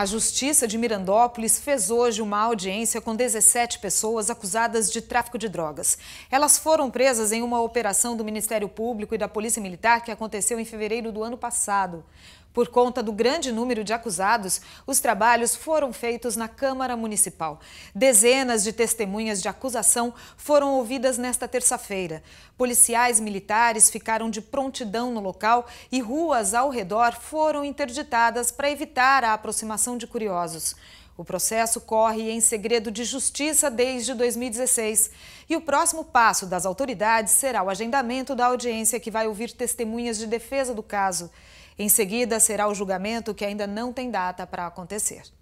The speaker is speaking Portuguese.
A Justiça de Mirandópolis fez hoje uma audiência com 17 pessoas acusadas de tráfico de drogas. Elas foram presas em uma operação do Ministério Público e da Polícia Militar que aconteceu em fevereiro do ano passado. Por conta do grande número de acusados, os trabalhos foram feitos na Câmara Municipal. Dezenas de testemunhas de acusação foram ouvidas nesta terça-feira. Policiais militares ficaram de prontidão no local e ruas ao redor foram interditadas para evitar a aproximação de curiosos. O processo corre em segredo de justiça desde 2016 e o próximo passo das autoridades será o agendamento da audiência que vai ouvir testemunhas de defesa do caso. Em seguida, será o julgamento que ainda não tem data para acontecer.